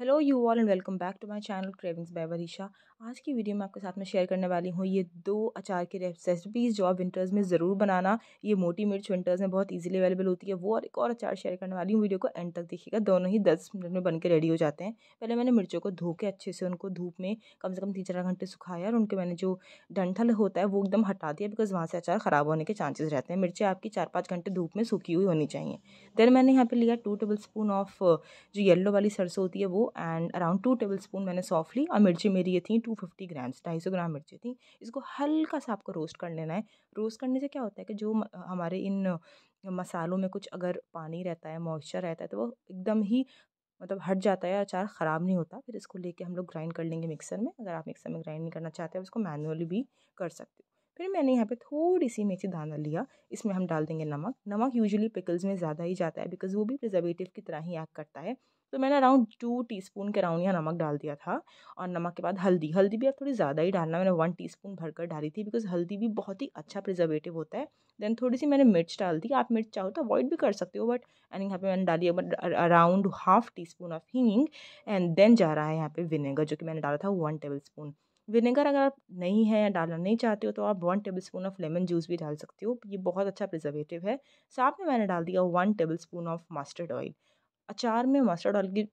hello you all and welcome back to my channel cravings by Warisha आज की video में आपके साथ में शेयर करने वाली हूँ ये दो अचार की रेसिपीज़ जो आप विंटर्स में ज़रूर बनाना ये मोटी मिर्च विंटर्स में बहुत इजीली अवेलेबल होती है वो और एक और अचार शेयर करने वाली हूँ वीडियो को एंड तक देखिएगा दोनों ही दस मिनट में बन रेडी हो जाते हैं पहले मैंने मिर्चों को धो के अच्छे से उनको धूप में कम से कम तीन चार घंटे सुखाया और उनके मैंने जो डंठल होता है वो एकदम हटा दिया बिकॉज वहाँ से अचार ख़राब होने के चांसेस रहते हैं मिर्चें आपकी चार पाँच घंटे धूप में सूखी हुई होनी चाहिए देन मैंने यहाँ पर लिया टू टेबल स्पून ऑफ जो येल्लो वाली सरसों होती है वो and around two tablespoon मैंने सॉफ्टली और मिर्ची मेरी ये थी टू फिफ्टी ग्राम्स ढाई सौ ग्राम मिर्ची थी इसको हल्का सा आपको रोस्ट कर लेना है रोस्ट करने से क्या होता है कि जो हमारे इन मसालों में कुछ अगर पानी रहता है मॉइस्चर रहता है तो वो एकदम ही मतलब हट जाता है अचार ख़राब नहीं होता फिर इसको लेके हम लोग ग्राइंड कर लेंगे मिक्सर में अगर आप मिक्सर में ग्राइंड नहीं करना चाहते हैं इसको मैनुअली भी कर सकते हो फिर मैंने यहाँ पे थोड़ी सी मेथी दाना लिया इसमें हम डाल देंगे नमक नमक यूजुअली पिकल्स में ज़्यादा ही जाता है बिकॉज वो भी प्रिजर्वेटिव की तरह ही एक्ट करता है तो मैंने अराउंड टू स्पून के अराउंड यहाँ नमक डाल दिया था और नमक के बाद हल्दी हल्दी भी आप थोड़ी ज़्यादा ही डालना मैंने वन टी भर भरकर डाली थी बिकॉज हल्दी भी बहुत ही अच्छा प्रिजर्वेटिव होता है देन थोड़ी सी मैंने मिर्च डाल दी आप मिर्च चाहो तो अवॉइड भी कर सकते हो बट एंड यहाँ पे मैंने डाली around half teaspoon of हींग एंड देन जा रहा है यहाँ पे विनेगर जो कि मैंने डाला था वन टेबल स्पून विनेगर अगर आप नहीं है या डालना नहीं चाहते हो तो आप one tablespoon of lemon juice भी डाल सकते हो ये बहुत अच्छा प्रिजर्वेटिव है साथ में मैंने डाल दिया one tablespoon of mustard oil अचार में मस्टर्ड ऑयल की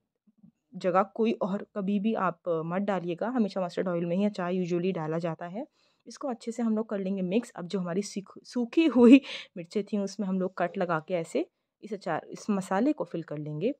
जगह कोई और कभी भी आप मत डालिएगा हमेशा मस्टर्ड ऑयल में ही अचार यूजुअली डाला जाता है इसको अच्छे से हम लोग कर लेंगे मिक्स अब जो हमारी सूखी हुई मिर्चें थी उसमें हम लोग कट लगा के ऐसे इस अचार इस मसाले को फिल कर लेंगे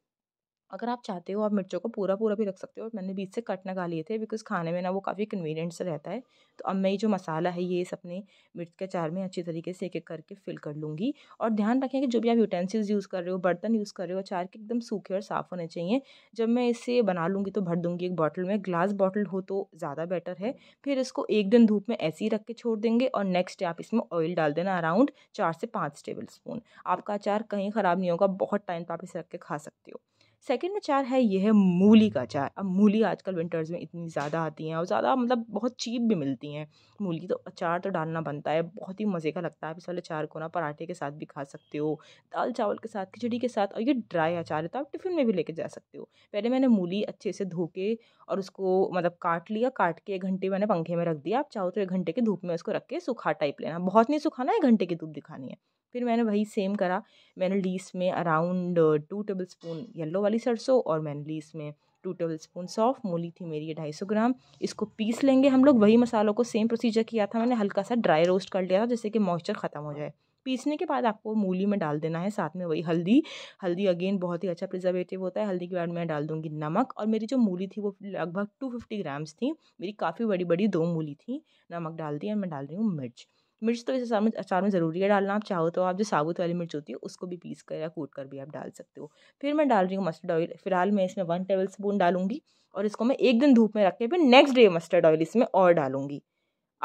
अगर आप चाहते हो आप मिर्चों को पूरा पूरा भी रख सकते हो मैंने बीच से कट लगा लिए थे बिकॉज़ खाने में ना वो काफ़ी कन्वीनियंट से रहता है तो अब मैं ये जो मसाला है ये सब अपने मिर्च के अचार में अच्छी तरीके से एक एक करके फिल कर लूँगी और ध्यान रखें कि जो भी आप यूटेंसिल्स यूज़ कर रहे हो बर्तन यूज़ कर रहे हो अचार के एकदम सूखे और साफ़ होने चाहिए जब मैं इसे बना लूँगी तो भर दूँगी एक बॉटल में ग्लास बॉटल हो तो ज़्यादा बेटर है फिर इसको एक दिन धूप में ऐसे ही रख के छोड़ देंगे और नेक्स्ट डे आप इसमें ऑयल डाल देना अराउंड चार से पाँच टेबल स्पून आपका अचार कहीं ख़राब नहीं होगा बहुत टाइम पर तो आप इसे रख के खा सकते हो सेकेंड अचार है ये है मूली का अचार अब मूली आजकल विंटर्स में इतनी ज़्यादा आती हैं और ज़्यादा मतलब बहुत चीप भी मिलती हैं मूली तो अचार तो डालना बनता है बहुत ही मज़े का लगता है आप इस वाले अचार को ना पराठे के साथ भी खा सकते हो दाल चावल के साथ खिचड़ी के साथ और ये ड्राई अचार है तो आप टिफ़िन में भी लेके जा सकते हो पहले मैंने मूली अच्छे से धो के और उसको मतलब काट लिया काट के एक घंटे मैंने पंखे में रख दिया आप चाहो तो एक घंटे की धूप में उसको रख के सूखा टाइप लेना बहुत नहीं सुखाना है घंटे की धूप दिखानी है फिर मैंने वही सेम करा मैंने लीस में around two tablespoon yellow वाली सरसों और मैंने लीस में टू टेबल स्पून सौफ मूली थी मेरी ढाई सौ ग्राम इसको पीस लेंगे हम लोग वही मसालों को सेम प्रोसीजर किया था मैंने हल्का सा ड्राई रोस्ट कर लिया था जिससे कि मॉइस्चर ख़त्म हो जाए पीसने के बाद आपको मूली में डाल देना है साथ में वही हल्दी हल्दी अगेन बहुत ही अच्छा प्रिजर्वेटिव होता है हल्दी के बाद मैं डाल दूँगी नमक और मेरी जो मूली थी वो लगभग टू फिफ्टी ग्राम्स थी मेरी काफ़ी बड़ी बड़ी दो मूली थी नमक डाल दी और मैं डाल रही हूँ मिर्च मिर्च तो इस अचार में अचार में ज़रूरी है डालना आप चाहो तो आप जो साबुत वाली मिर्च होती है उसको भी पीस कर या कूट कर भी आप डाल सकते हो फिर मैं डाल रही हूँ मस्टर्ड ऑयल फिलहाल मैं इसमें वन टेबल स्पून डालूंगी और इसको मैं एक दिन धूप में रख के फिर नेक्स्ट डे मस्टर्ड ऑयल इसमें और डालूंगी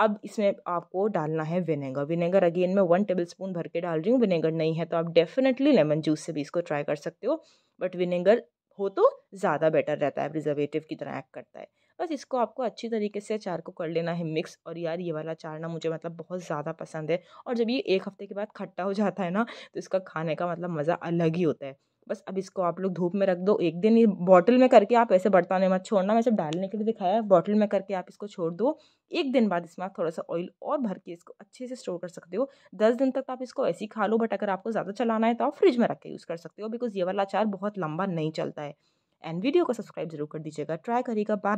अब इसमें आपको डालना है विनेगर विनेगर अगेन मैं वन टेबल स्पून भर के डाल रही हूँ विनेगर नहीं है तो आप डेफिनेटली लेमन जूस से भी इसको ट्राई कर सकते हो बट विनेगर हो तो ज़्यादा बेटर रहता है प्रिजर्वेटिव की तरह एक्ट करता है बस इसको आपको अच्छी तरीके से अचार को कर लेना है मिक्स और यार ये वाला अचार ना मुझे मतलब बहुत ज़्यादा पसंद है और जब ये एक हफ्ते के बाद खट्टा हो जाता है ना तो इसका खाने का मतलब मज़ा अलग ही होता है बस अब इसको आप लोग धूप में रख दो एक दिन ये बॉटल में करके आप ऐसे बर्तन में मत छोड़ना मैं सब डालने के लिए दिखाया है बॉटल में करके आप इसको छोड़ दो एक दिन बाद इसमें आप थोड़ा सा ऑयल और भर के इसको अच्छे से स्टोर कर सकते हो दस दिन तक आप इसको ऐसे ही खा लो बट अगर आपको ज़्यादा चलाना है तो आप फ्रिज में रख के यूज़ कर सकते हो बिकॉज ये वाला अचार बहुत लंबा नहीं चलता है एंड वीडियो को सब्सक्राइब जरूर कर दीजिएगा ट्राई करिएगा बाय